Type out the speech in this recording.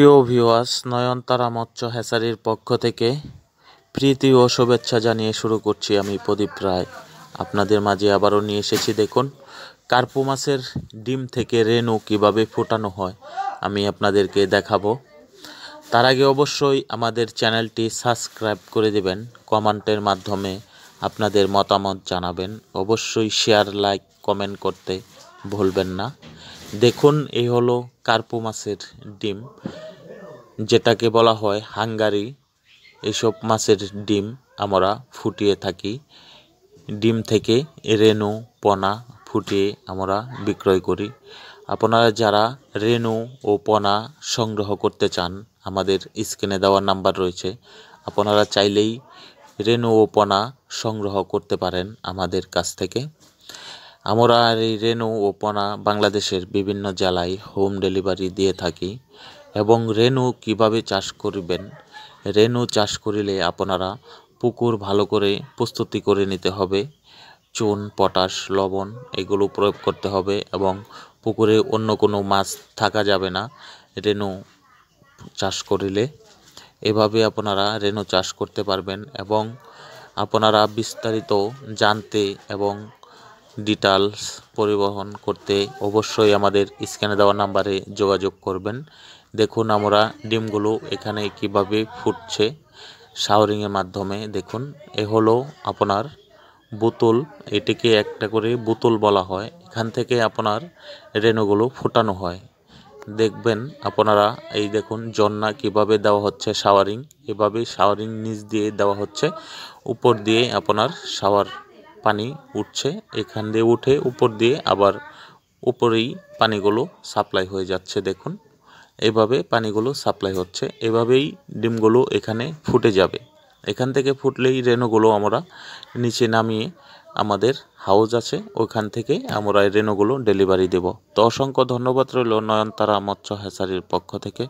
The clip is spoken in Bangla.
প্রিয় ভিওয়াস নয়নতারা মৎস্য হেসারির পক্ষ থেকে প্রীতি ও শুভেচ্ছা জানিয়ে শুরু করছি আমি প্রদীপ রায় আপনাদের মাঝে আবারও নিয়ে এসেছি দেখুন কার্পু মাছের ডিম থেকে রেণু কিভাবে ফোটানো হয় আমি আপনাদেরকে দেখাবো তার আগে অবশ্যই আমাদের চ্যানেলটি সাবস্ক্রাইব করে দেবেন কমেন্টের মাধ্যমে আপনাদের মতামত জানাবেন অবশ্যই শেয়ার লাইক কমেন্ট করতে ভুলবেন না দেখুন এই হলো কার্পু মাছের ডিম যেটাকে বলা হয় হাঙ্গারি এসব মাছের ডিম আমরা ফুটিয়ে থাকি ডিম থেকে রেণু পনা ফুটিয়ে আমরা বিক্রয় করি আপনারা যারা রেণু ও পনা সংগ্রহ করতে চান আমাদের স্ক্রিনে দেওয়ার নাম্বার রয়েছে আপনারা চাইলেই রেণু ও পনা সংগ্রহ করতে পারেন আমাদের কাছ থেকে আমরা এই রেণু ও পনা বাংলাদেশের বিভিন্ন জেলায় হোম ডেলিভারি দিয়ে থাকি এবং রেণু কিভাবে চাষ করবেন রেণু চাষ করিলে আপনারা পুকুর ভালো করে প্রস্তুতি করে নিতে হবে চুন পটাশ লবণ এগুলো প্রয়োগ করতে হবে এবং পুকুরে অন্য কোনো মাছ থাকা যাবে না রেণু চাষ করিলে এভাবে আপনারা রেণু চাষ করতে পারবেন এবং আপনারা বিস্তারিত জানতে এবং ডিটালস পরিবহন করতে অবশ্যই আমাদের স্ক্যানে দেওয়া নাম্বারে যোগাযোগ করবেন দেখুন আমরা ডিমগুলো এখানে কিভাবে ফুটছে শাওয়ারিংয়ের মাধ্যমে দেখুন এ হলো আপনার বোতল এটিকে একটা করে বোতল বলা হয় এখান থেকে আপনার রেণুগুলো ফোটানো হয় দেখবেন আপনারা এই দেখুন জন্না কিভাবে দেওয়া হচ্ছে শাওয়ারিং এভাবে শাওয়ারিং নিচ দিয়ে দেওয়া হচ্ছে উপর দিয়ে আপনার শাওয়ার পানি উঠছে এখান দিয়ে উঠে উপর দিয়ে আবার উপরেই পানিগুলো সাপ্লাই হয়ে যাচ্ছে দেখুন এভাবে পানিগুলো সাপ্লাই হচ্ছে এভাবেই ডিমগুলো এখানে ফুটে যাবে এখান থেকে ফুটলেই রেনুগুলো আমরা নিচে নামিয়ে আমাদের হাউস আছে ওখান থেকে আমরা এই রেনুগুলো ডেলিভারি দেব তো অসংখ্য ধন্যবাদ রইল নয়নতারা মৎস্য হ্যাচারির পক্ষ থেকে